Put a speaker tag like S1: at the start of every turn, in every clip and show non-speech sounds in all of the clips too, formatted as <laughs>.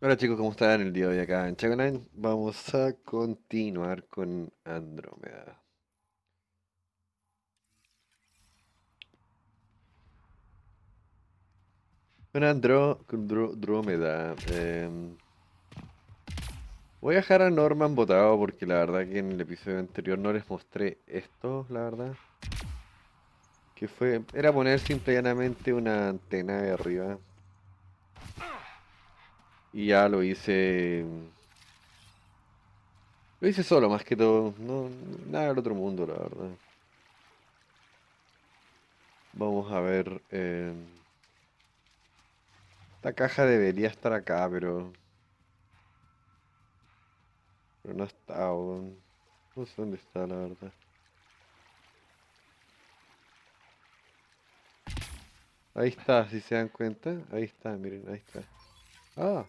S1: Hola chicos, ¿cómo están? El día de hoy acá en Chagonan vamos a continuar con Andrómeda. Con Andrómeda. Eh, em, voy a dejar a Norman botado porque la verdad que en el episodio anterior no les mostré esto, la verdad. Que fue. Era poner simple una antena de arriba. Y ya lo hice. Lo hice solo, más que todo. No, nada del otro mundo, la verdad. Vamos a ver. Eh, esta caja debería estar acá, pero. Pero no está, aún. No sé dónde está, la verdad. Ahí está, si se dan cuenta. Ahí está, miren, ahí está. Ah.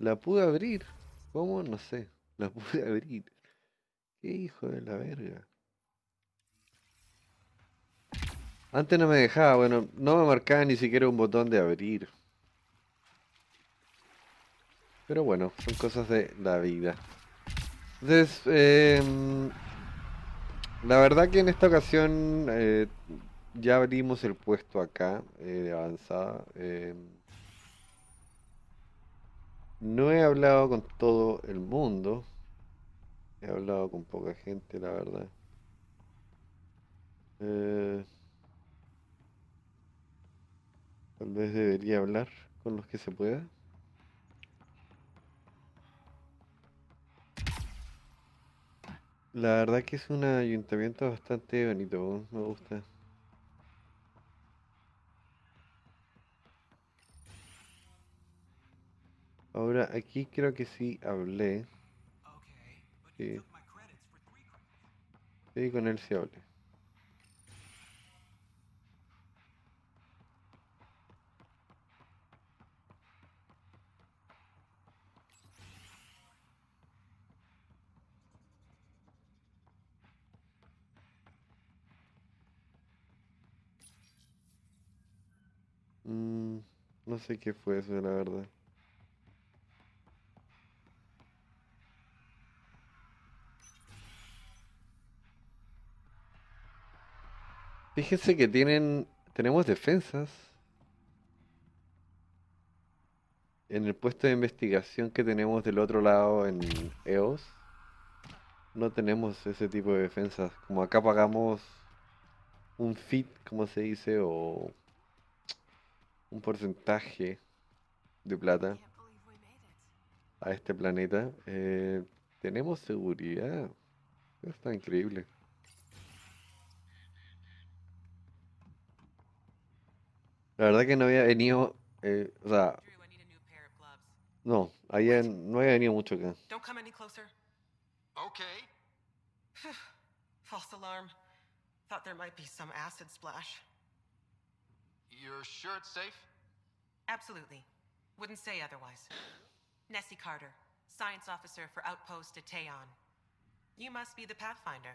S1: La pude abrir. ¿Cómo? No sé. La pude <laughs> abrir. Qué hijo de la verga. Antes no me dejaba, bueno, no me marcaba ni siquiera un botón de abrir. Pero bueno, son cosas de la vida. Entonces, em, la verdad que en esta ocasión eh, ya abrimos el puesto acá eh, de avanzada. Em, no he hablado con todo el mundo. He hablado con poca gente, la verdad. Eh, tal vez debería hablar con los que se pueda. La verdad que es un ayuntamiento bastante bonito, me gusta. Ahora aquí creo que sí hablé. Sí, con él se hablé. Mm, no sé qué fue eso, la verdad. Fíjense que tienen. Tenemos defensas. En el puesto de investigación que tenemos del otro lado en EOS. No tenemos ese tipo de defensas. Como acá pagamos un fit, como se dice, o un porcentaje de plata a este planeta. Eh, tenemos seguridad. Está increíble. La verdad que no había venido, eh, o sea, no, había, no había venido mucho acá. Don't come any closer.
S2: Okay. <sighs> False alarm. Thought there might be some acid splash. You're sure it's safe? Absolutely. Wouldn't say otherwise. Nessie Carter, science officer for Outpost at Tayon. You must be the Pathfinder.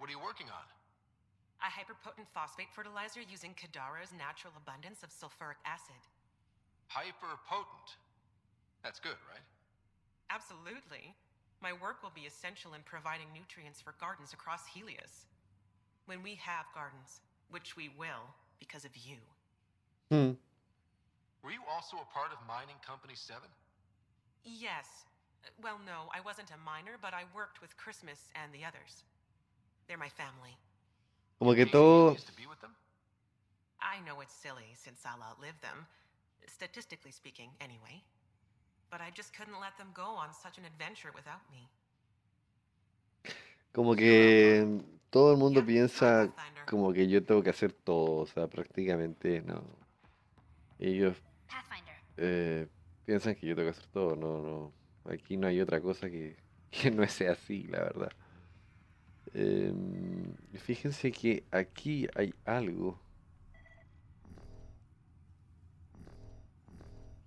S2: What are you working on? A hyperpotent phosphate fertilizer using Kadara's natural abundance of sulfuric acid. Hyperpotent? That's good, right? Absolutely. My work will be essential in providing nutrients for gardens across Helios. When we have gardens, which we will because of you. Hmm. Were you also a part of Mining Company 7? Yes. Well, no, I wasn't a miner, but I worked with Christmas and the others.
S1: Como que todo. Como que todo el mundo piensa como que yo tengo que hacer todo, o sea, prácticamente no. Ellos eh, piensan que yo tengo que hacer todo, no, no. Aquí no hay otra cosa que <laughs> no sea así, la verdad. Em, fíjense que aquí hay algo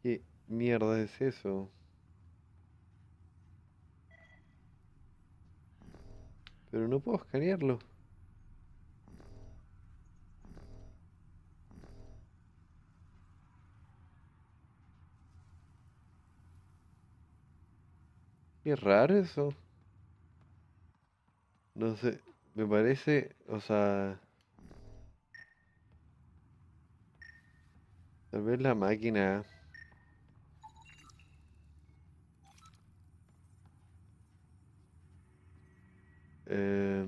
S1: ¿Qué mierda es eso? Pero no puedo escanearlo. Qué raro eso. No sé, me parece, o sea... Tal vez la máquina... Eh...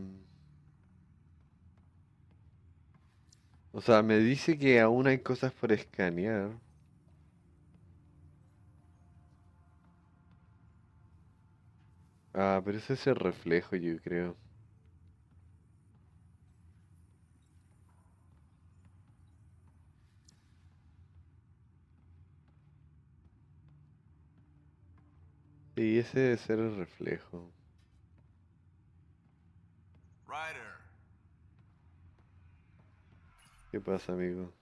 S1: o sea, me dice que aún hay cosas por escanear. Ah, pero ese es el reflejo, yo creo. Y ese debe ser el reflejo. ¿Qué pasa, amigo?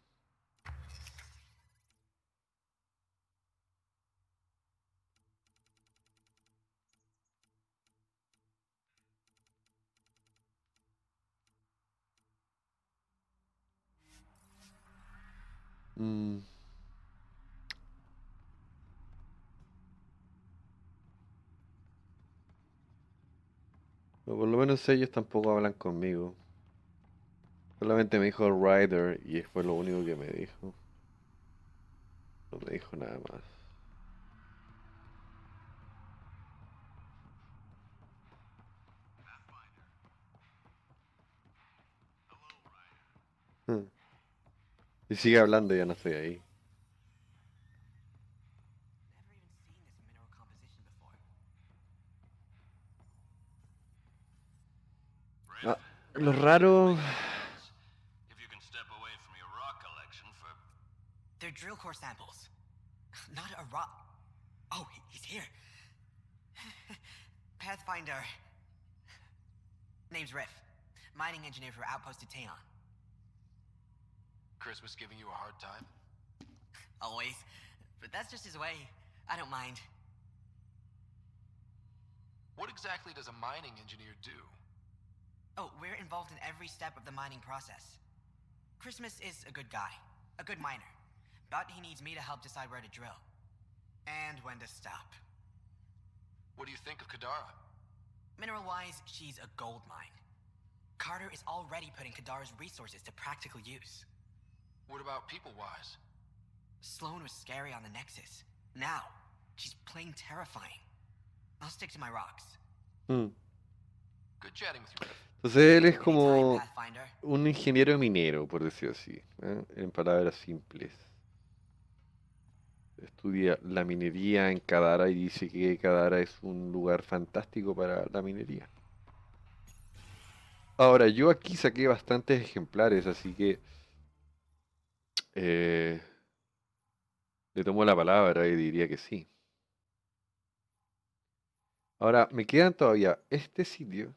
S1: ellos tampoco hablan conmigo. Solamente me dijo Ryder y fue lo único que me dijo. No me dijo nada más. Hmm. Y sigue hablando, ya no estoy ahí. lo raro.
S2: They're drill core samples. <sighs> Not a rock. Oh, he's here. <sighs> Pathfinder. Name's Riff. Mining engineer for Outpost at Taon. Chris was giving you a hard time? <sighs> Always. But that's just his way. I don't mind. What exactly does a mining engineer do? Oh, we're involved in every step of the mining process. Christmas is a good guy, a good miner, but he needs me to help decide where to drill and when to stop. What do you think of Kadara? Mineral-wise, she's a gold mine. Carter is already putting Kadara's resources to practical use. What about people-wise? Sloan was scary on the Nexus. Now, she's plain terrifying. I'll stick to my rocks.
S1: Hmm. Entonces él es como un ingeniero minero, por decirlo así, ¿eh? en palabras simples. Estudia la minería en Kadara y dice que Kadara es un lugar fantástico para la minería. Ahora, yo aquí saqué bastantes ejemplares, así que eh, le tomo la palabra y diría que sí. Ahora, me quedan todavía este sitio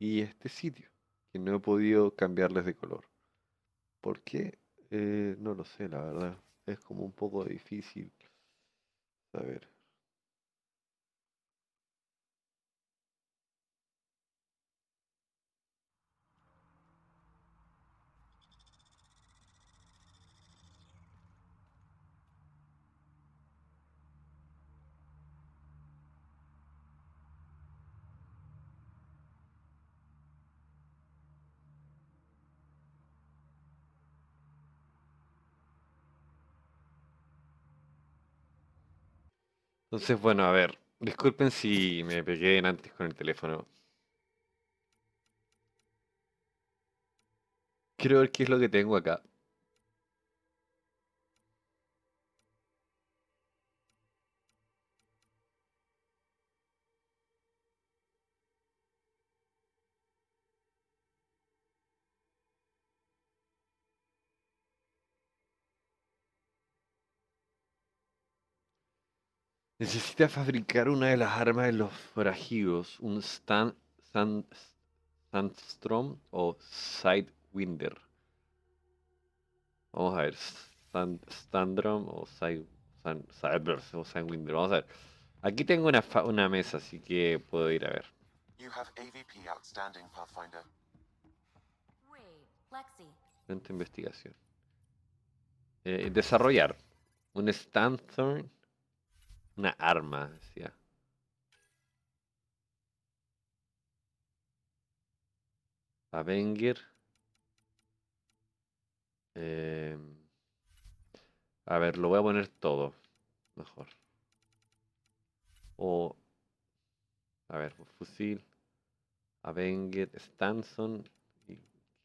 S1: y este sitio, que no he podido cambiarles de color. ¿Por qué? Eh, no lo sé, la verdad. Es como un poco difícil. A ver. Entonces, bueno, a ver, disculpen si me pegué antes con el teléfono. Quiero ver qué es lo que tengo acá. Necesita fabricar una de las armas de los forajidos, un Stan, o Sidewinder. Vamos a ver, Standrom o Side, o Sidewinder. Vamos a ver. Aquí tengo una, una mesa, así que puedo ir a ver. You
S2: have AVP outstanding, Pathfinder. Lexi.
S1: investigación. Eh, desarrollar un Stanthorn una arma, decía. Avenger. Eh, a ver, lo voy a poner todo. Mejor. O. A ver, fusil. Avenger, Stanson. ¿Y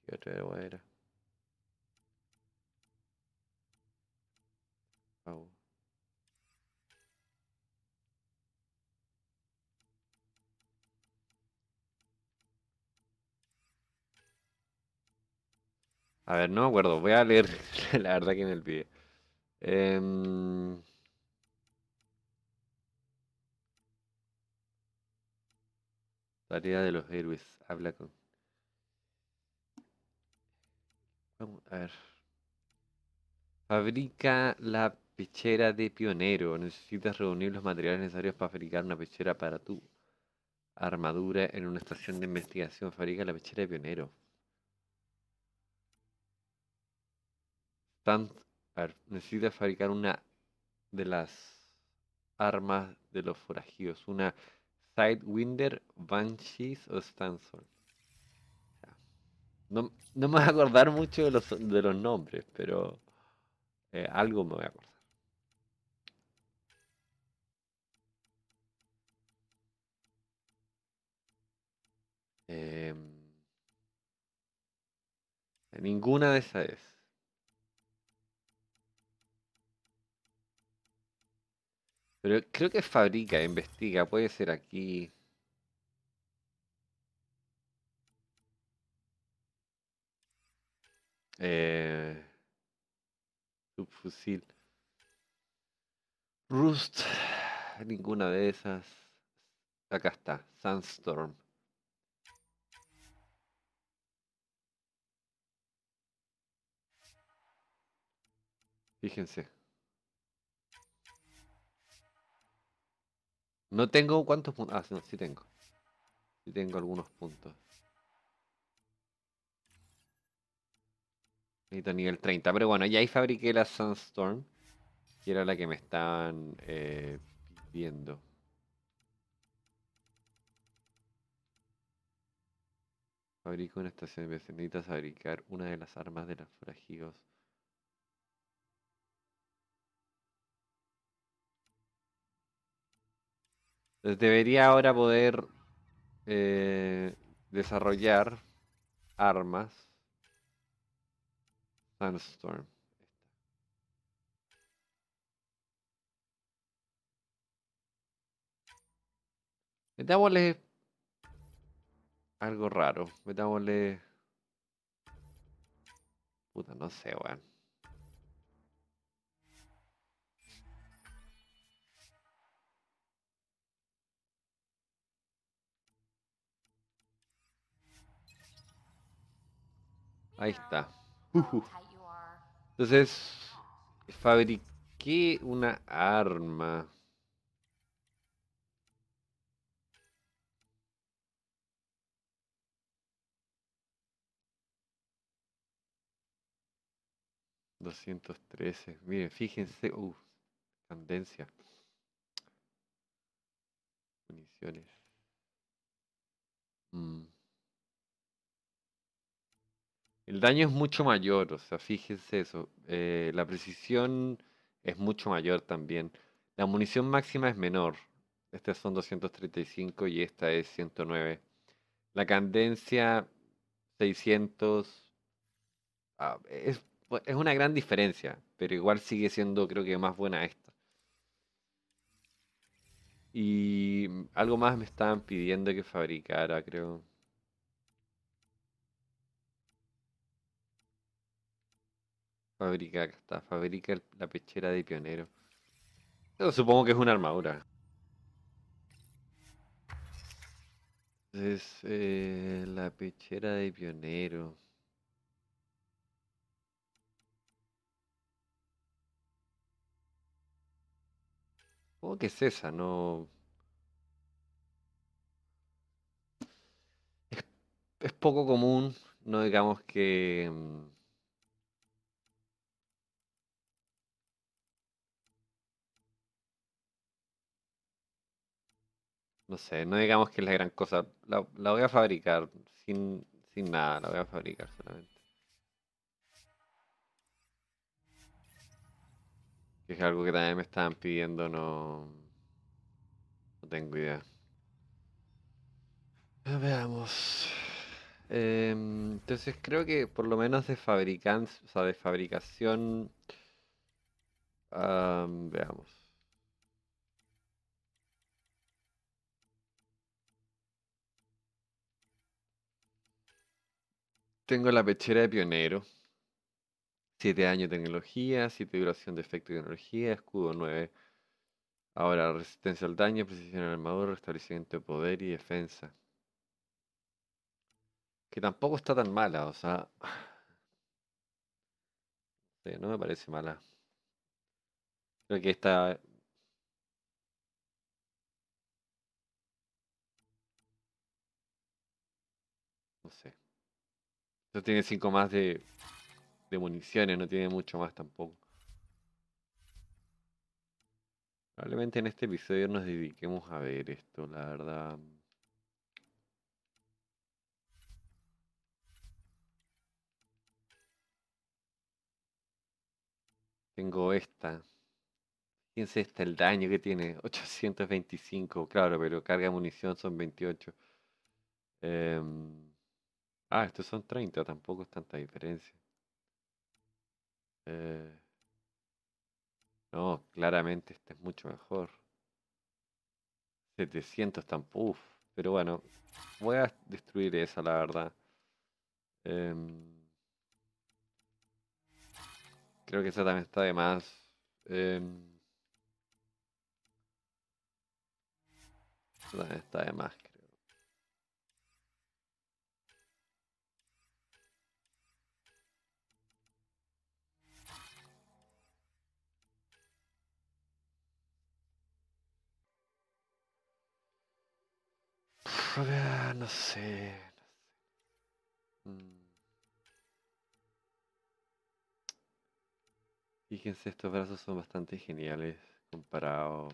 S1: qué era? A ver, no me acuerdo. Voy a leer <laughs> la verdad que en el pie. Tarea de los héroes. Habla con. Vamos a ver. Fabrica la pechera de pionero. Necesitas reunir los materiales necesarios para fabricar una pechera para tu armadura en una estación de investigación. Fabrica la pechera de pionero. necesita fabricar una de las armas de los forajidos, una Sidewinder, Banshees o Stanson. No, no, me voy a acordar mucho de los, de los nombres, pero eh, algo me voy a acordar. Em, ninguna de esas es. Pero creo que fabrica, investiga, puede ser aquí. Eh, subfusil. Rust. Ninguna de esas. Acá está. Sandstorm. Fíjense. No tengo cuántos puntos. Ah, sí, tengo. Sí tengo algunos puntos. Necesito nivel 30. Pero bueno, ya ahí fabriqué la Sunstorm. Que era la que me estaban eh, pidiendo. Fabrico una estación de fabricar una de las armas de los fragidos. debería ahora poder eh, desarrollar armas. Sandstorm. Metámosle algo raro. Metámosle... Puta, no sé, weón. Ahí está. Entonces, fabriqué una arma. ...213... Miren, fíjense... Uh, tendencia... Municiones... Mm. El daño es mucho mayor, o sea, fíjense eso. Eh, la precisión es mucho mayor también. La munición máxima es menor. Estas son 235 y esta es 109. La cadencia 600. Ah, es, es una gran diferencia, pero igual sigue siendo creo que más buena esta. Y mm, algo más me estaban pidiendo que fabricara, creo. Fabrica, está. Fabrica la pechera de pionero. supongo que es una armadura. Es eh, la pechera de pionero. Supongo que es esa, no... es poco común, no digamos que... Mm, No sé, no digamos que es la gran cosa. La, voy a fabricar sin, sin nada, la voy a fabricar solamente. es algo que también me estaban pidiendo, no. No tengo idea. Veamos. Em, entonces creo que por lo menos de fabricantes, o sea, de fabricación. veamos. Tengo la pechera de pionero. Siete años de tecnología, siete duración de efecto de energía, escudo 9. Ahora, resistencia al daño, precisión en armadura, restablecimiento de poder y defensa. Que tampoco está tan mala, o sea... <sighs> No me parece mala. Creo que está No sé tiene 5 más de, municiones, no tiene mucho más tampoco. Probablemente en este episodio nos dediquemos a ver esto, la verdad. Tengo esta. Fíjense esta, el daño que tiene. 825, claro, pero carga de munición son 28. Ah, estos son 30, tampoco es tanta diferencia. Eh, no, claramente este es mucho mejor. 700 tan puff. pero bueno, voy a destruir esa, la verdad. Em, creo que esa también está de más. Em, esa también está de más, no sé. No sé. Mm. Fíjense, estos brazos son bastante geniales comparado.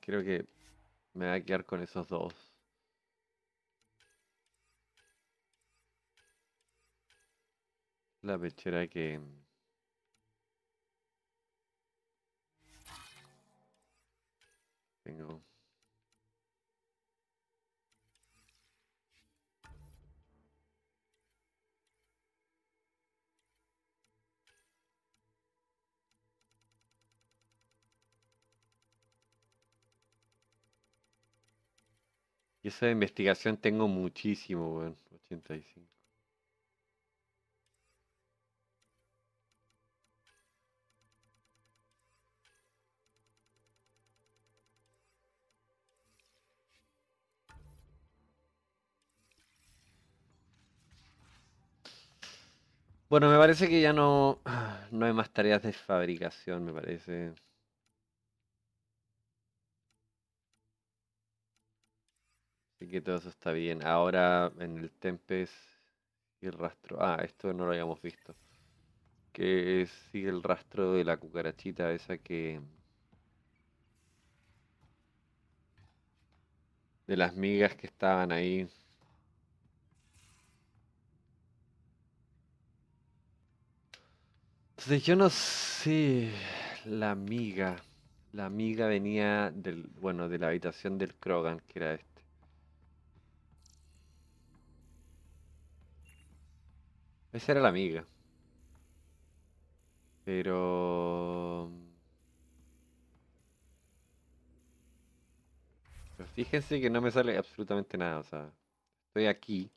S1: Creo que me va a quedar con esos dos. La pechera que Y esa investigación tengo muchísimo, y 85. Bueno, me parece que ya no, ah, no hay más tareas de fabricación, me parece. Así que todo eso está bien. Ahora en el Tempest y el rastro. Ah, esto no lo habíamos visto. Que sigue el rastro de la cucarachita esa que... De las migas que estaban ahí. Entonces yo no sé, la amiga, la amiga venía del, bueno, de la habitación del Krogan, que era este. Esa era la amiga. Pero... Pero fíjense que no me sale absolutamente nada, o sea, estoy aquí.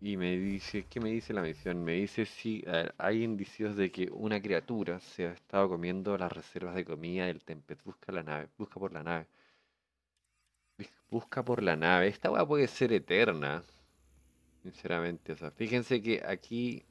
S1: Y me dice, ¿qué me dice la misión? Me dice si sí, hay indicios de que una criatura se ha estado comiendo las reservas de comida del Tempest. Busca la nave, busca por la nave. Busca por la nave. Esta hueá puede ser eterna. Sinceramente, o sea, fíjense que aquí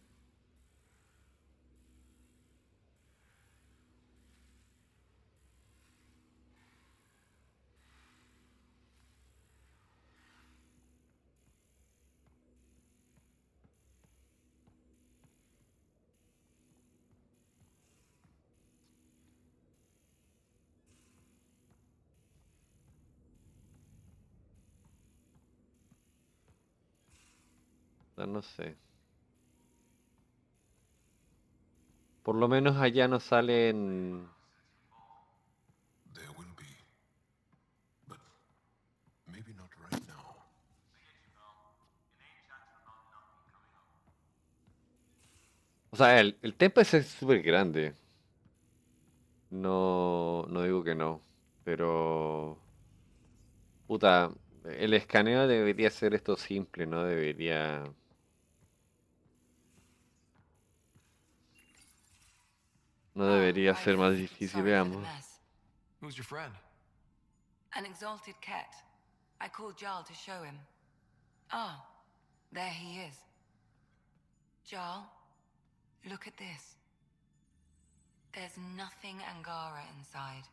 S1: No, sé. Por lo menos allá no salen... O sea, el, tempo es súper grande. No, no digo que no. Pero... Puta, el escaneo debería ser esto simple, no debería... No debería ser más difícil, veamos.
S2: Who's your friend?
S3: An exalted cat. I called Jarl to show him. Ah, there he is. Jarl, look at this. There's nothing Angara inside.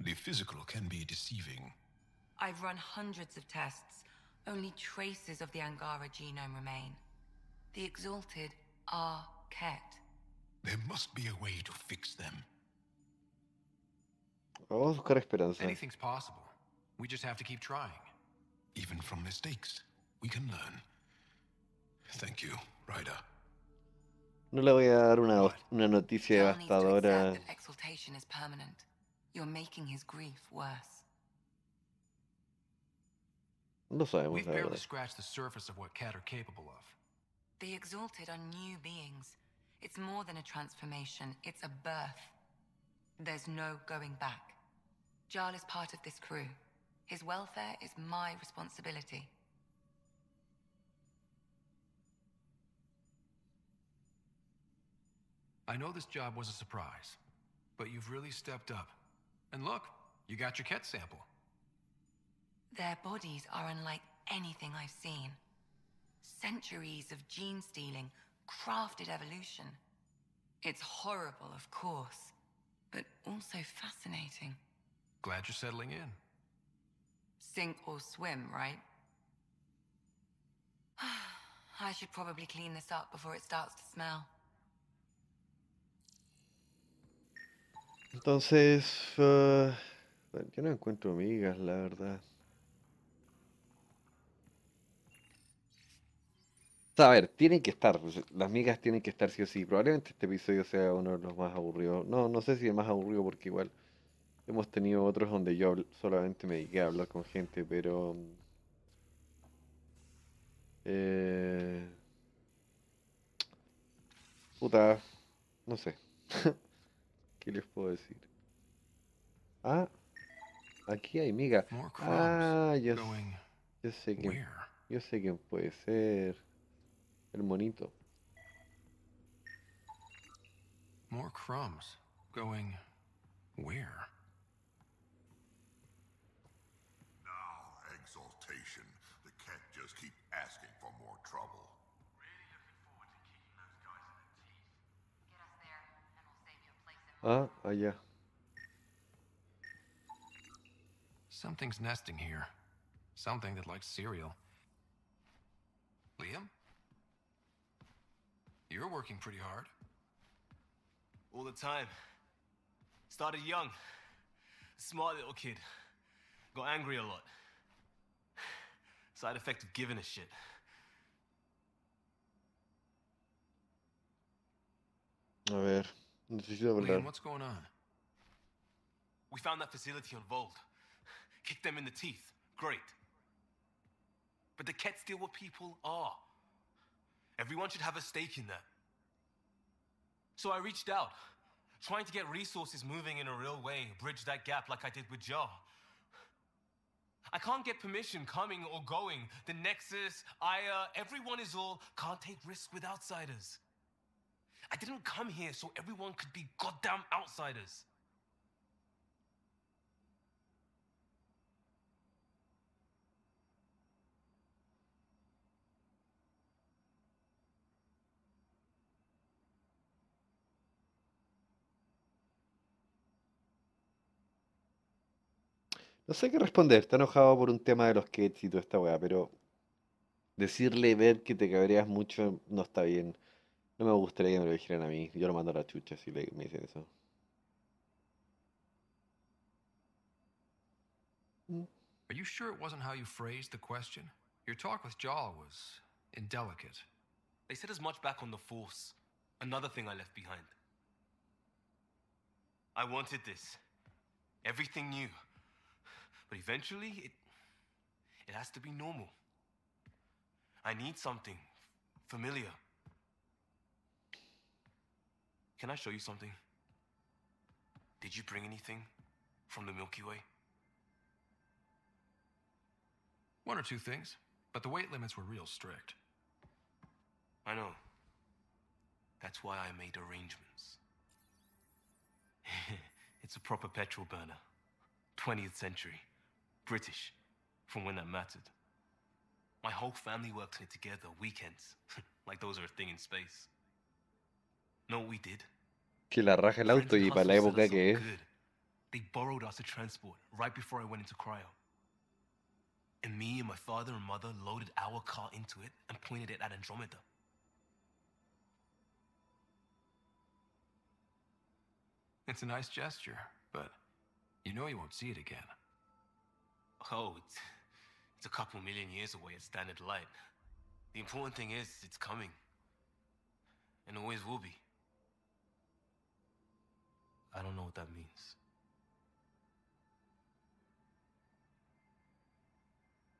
S2: The physical can be deceiving.
S3: I've run hundreds of tests. Only traces of the Angara genome remain. The Exalted are Ket.
S2: There must be a way to fix them.
S1: Anything's possible.
S2: We just have to keep trying.
S1: Even from mistakes, we can learn. Thank you, Ryder. No le voy a dar una, una noticia devastadora.
S3: Exaltation is permanent. You're making his grief worse.
S1: No sabemos We've barely scratched
S2: the surface of what cat are capable of.
S3: The exalted are new beings it's more than a transformation, it's a birth. There's no going back. Jarl is part of this crew. His welfare is my responsibility.
S2: I know this job was a surprise, but you've really stepped up. And look, you got your Ket sample.
S3: Their bodies are unlike anything I've seen. Centuries of gene stealing, crafted evolution. It's horrible, of course, but also fascinating.
S4: Glad you're settling in.
S3: Sink or swim, right? <sighs> I should probably clean this up before it starts to smell.
S1: Entonces, uh, yo no encuentro amigas, la verdad. a ver, tienen que estar, pues, las migas tienen que estar sí o sí. Probablemente este episodio sea uno de los más aburridos. No, no sé si es más aburrido porque igual hemos tenido otros donde yo solamente me dediqué a hablar con gente, pero... Eh... Puta, no sé. <laughs> ¿Qué les puedo decir? Ah, aquí hay miga. Ah, yo, sé Yo sé quién puede ser. El monito.
S2: More crumbs. Going where? Now, exaltation. The cat just keep asking for more trouble. Ah, uh, uh, yeah. Something's nesting here. Something that likes cereal. Liam?
S4: You're working pretty hard. All the time. Started young. Smart little kid. Got angry a lot. Side effect of giving a shit.
S1: A ver, necesito hablar. Liam, what's
S4: going on? We found that facility on Vold. Kicked them in the teeth. Great. But the cats deal what people are. Everyone should have a stake in that. So I reached out, trying to get resources moving in a real way, bridge that gap like I did with Joe. I can't get permission coming or going. The Nexus, Aya, everyone is all, can't take risks with outsiders. I didn't come here so everyone could be goddamn outsiders.
S1: No sé qué responder, está enojado por un tema de los kits y toda esta weá, pero decirle ver que te cabreas mucho no está bien. No me gustaría que me lo dijeran a mí. Yo lo mando a la chucha si le, me dicen eso. Mm. Are you
S4: sure it wasn't how you phrased the question? Your talk with Jarl was indelicate. They said as much back on the Force. Another thing I left behind. I wanted this. Everything new. But eventually, it, it has to be normal. I need something familiar. Can I show you something? Did you bring anything from the Milky Way? One or two things, but the weight limits were real strict. I know. That's why I made arrangements. <laughs> it's a proper petrol burner. 20th century. British, from when that mattered. My whole family worked here together, weekends, <laughs> like those are a thing in space. No, we did.
S1: Que la raja el auto y para la época que es.
S4: They borrowed us a transport right before I went into cryo. And me and my father and mother loaded our car into it and pointed it at Andromeda. It's a nice gesture, but you know you won't see it again. Oh, it's, it's a couple million years away at standard light. The important thing is, it's coming. And always will be. I don't know what that means.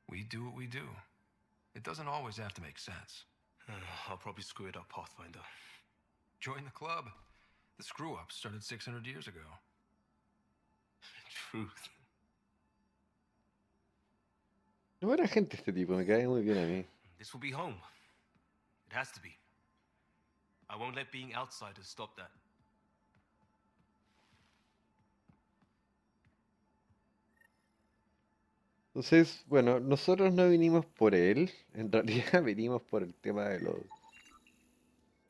S4: We do what we do. It doesn't always have to make sense. <sighs> I'll probably screw it up, Pathfinder. Join the club. The screw up started 600 years ago.
S1: <laughs> Truth. No Buena gente este tipo, me cae muy bien a mí. Entonces, bueno, nosotros no vinimos por él, en realidad <laughs> vinimos por el tema de los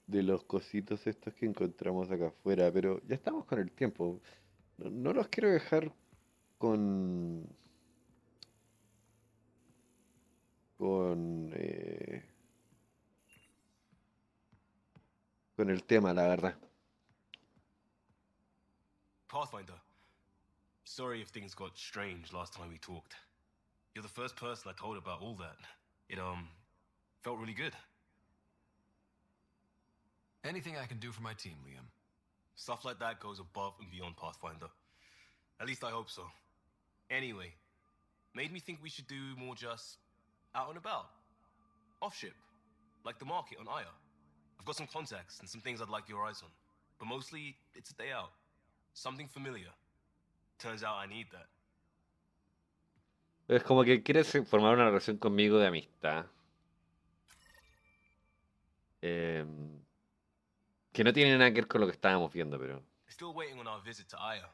S1: de los cositos estos que encontramos acá afuera, pero ya estamos con el tiempo. no los quiero dejar con con, eh, con el tema, la verdad.
S4: Pathfinder, sorry if things got strange last time we talked. You're the first person I told about all that. It, um, felt really good. Anything I can do for my team, Liam. Stuff like that goes above and beyond Pathfinder. At least I hope so. Anyway, made me think we should do more just out and about, off ship, like the market on Aya. I've got some contacts and some things I'd like your eyes on, but mostly it's a day out. Something familiar. Turns out I need that.
S1: Es como que quieres formar una relación conmigo de amistad. Eh, que no tiene nada que ver con lo que estábamos viendo, pero.
S4: Still waiting on our visit to Aya.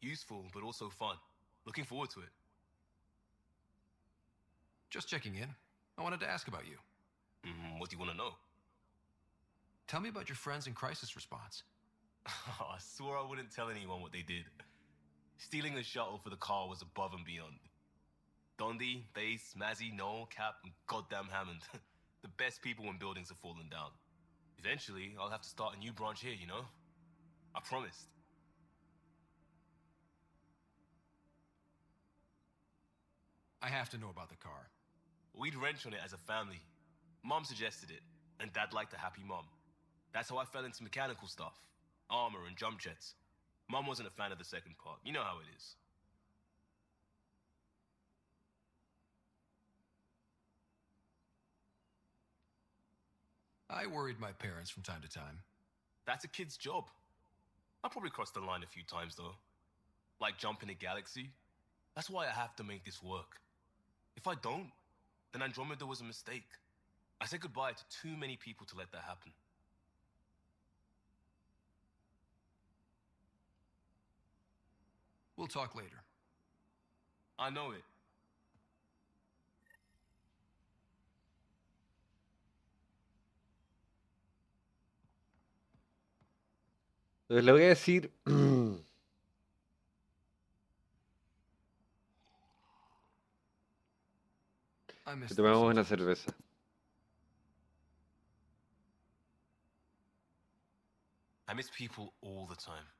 S4: Useful, but also fun. Looking forward to it. Just checking in. I wanted to ask about you. Mm, what do you want to know? Tell me about your friends in crisis response. <laughs> Oh, I swore I wouldn't tell anyone what they did. Stealing the shuttle for the car was above and beyond. Dondi, Base, Mazzy, Noel, Cap, and goddamn Hammond. <laughs> the best people when buildings have fallen down. Eventually, I'll have to start a new branch here, you know? I promised. I have to know about the car. We'd wrench on it as a family. Mom suggested it, and Dad liked a happy mom. That's how I fell into mechanical stuff armor and jump jets. Mom wasn't a fan of the second part. You know how it is. I worried my parents from time to time. That's a kid's job. I probably crossed the line a few times, though. Like jumping a galaxy. That's why I have to make this work. If I don't, then Andromeda was a mistake. I said goodbye to too many people to let that happen. We'll talk later. I know it.
S1: le voy a decir <clears throat> Que tomemos una cerveza.
S4: I miss people all the time.